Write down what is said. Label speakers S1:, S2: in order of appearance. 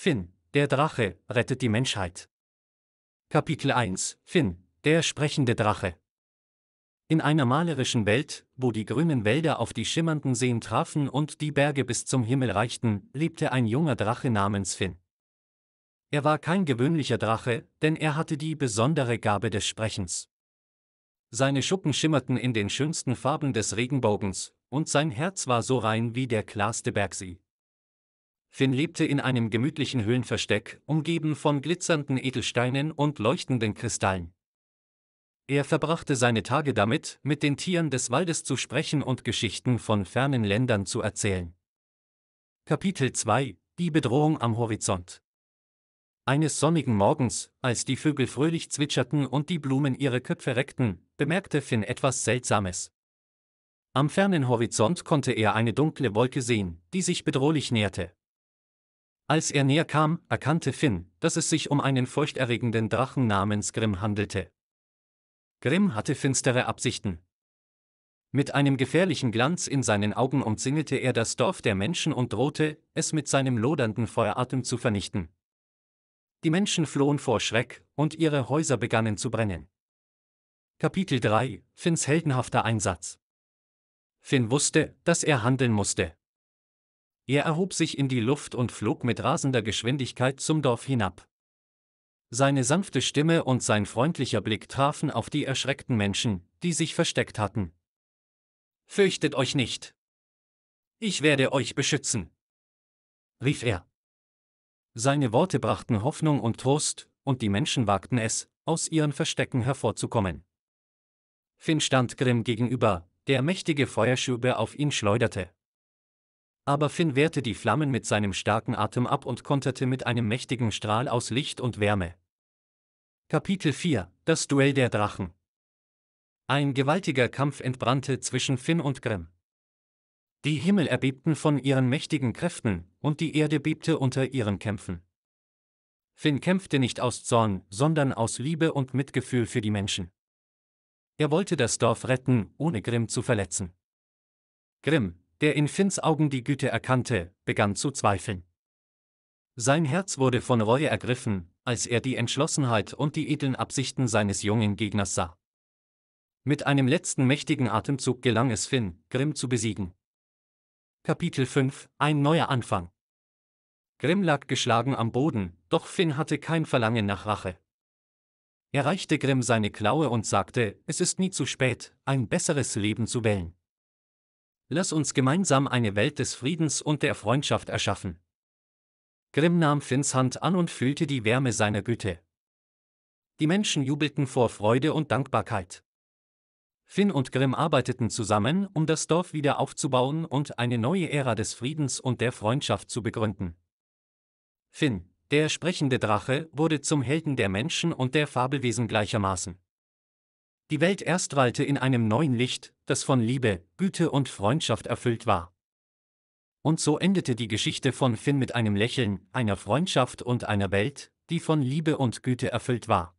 S1: Finn, der Drache, rettet die Menschheit. Kapitel 1 Finn, der sprechende Drache. In einer malerischen Welt, wo die grünen Wälder auf die schimmernden Seen trafen und die Berge bis zum Himmel reichten, lebte ein junger Drache namens Finn. Er war kein gewöhnlicher Drache, denn er hatte die besondere Gabe des Sprechens. Seine Schuppen schimmerten in den schönsten Farben des Regenbogens, und sein Herz war so rein wie der klarste Bergsee. Finn lebte in einem gemütlichen Höhlenversteck, umgeben von glitzernden Edelsteinen und leuchtenden Kristallen. Er verbrachte seine Tage damit, mit den Tieren des Waldes zu sprechen und Geschichten von fernen Ländern zu erzählen. Kapitel 2 Die Bedrohung am Horizont Eines sonnigen Morgens, als die Vögel fröhlich zwitscherten und die Blumen ihre Köpfe reckten, bemerkte Finn etwas Seltsames. Am fernen Horizont konnte er eine dunkle Wolke sehen, die sich bedrohlich näherte. Als er näher kam, erkannte Finn, dass es sich um einen furchterregenden Drachen namens Grimm handelte. Grimm hatte finstere Absichten. Mit einem gefährlichen Glanz in seinen Augen umzingelte er das Dorf der Menschen und drohte, es mit seinem lodernden Feueratem zu vernichten. Die Menschen flohen vor Schreck, und ihre Häuser begannen zu brennen. Kapitel 3 Finns heldenhafter Einsatz Finn wusste, dass er handeln musste. Er erhob sich in die Luft und flog mit rasender Geschwindigkeit zum Dorf hinab. Seine sanfte Stimme und sein freundlicher Blick trafen auf die erschreckten Menschen, die sich versteckt hatten. Fürchtet euch nicht. Ich werde euch beschützen, rief er. Seine Worte brachten Hoffnung und Trost, und die Menschen wagten es, aus ihren Verstecken hervorzukommen. Finn stand Grimm gegenüber, der mächtige Feuerschübe auf ihn schleuderte aber Finn wehrte die Flammen mit seinem starken Atem ab und konterte mit einem mächtigen Strahl aus Licht und Wärme. Kapitel 4 Das Duell der Drachen Ein gewaltiger Kampf entbrannte zwischen Finn und Grimm. Die Himmel erbebten von ihren mächtigen Kräften, und die Erde bebte unter ihren Kämpfen. Finn kämpfte nicht aus Zorn, sondern aus Liebe und Mitgefühl für die Menschen. Er wollte das Dorf retten, ohne Grimm zu verletzen. Grimm, der in Finns Augen die Güte erkannte, begann zu zweifeln. Sein Herz wurde von Reue ergriffen, als er die Entschlossenheit und die edlen Absichten seines jungen Gegners sah. Mit einem letzten mächtigen Atemzug gelang es Finn, Grimm zu besiegen. Kapitel 5 Ein neuer Anfang Grimm lag geschlagen am Boden, doch Finn hatte kein Verlangen nach Rache. Er reichte Grimm seine Klaue und sagte, es ist nie zu spät, ein besseres Leben zu wählen. Lass uns gemeinsam eine Welt des Friedens und der Freundschaft erschaffen. Grimm nahm Finns Hand an und fühlte die Wärme seiner Güte. Die Menschen jubelten vor Freude und Dankbarkeit. Finn und Grimm arbeiteten zusammen, um das Dorf wieder aufzubauen und eine neue Ära des Friedens und der Freundschaft zu begründen. Finn, der sprechende Drache, wurde zum Helden der Menschen und der Fabelwesen gleichermaßen die Welt erst in einem neuen Licht, das von Liebe, Güte und Freundschaft erfüllt war. Und so endete die Geschichte von Finn mit einem Lächeln, einer Freundschaft und einer Welt, die von Liebe und Güte erfüllt war.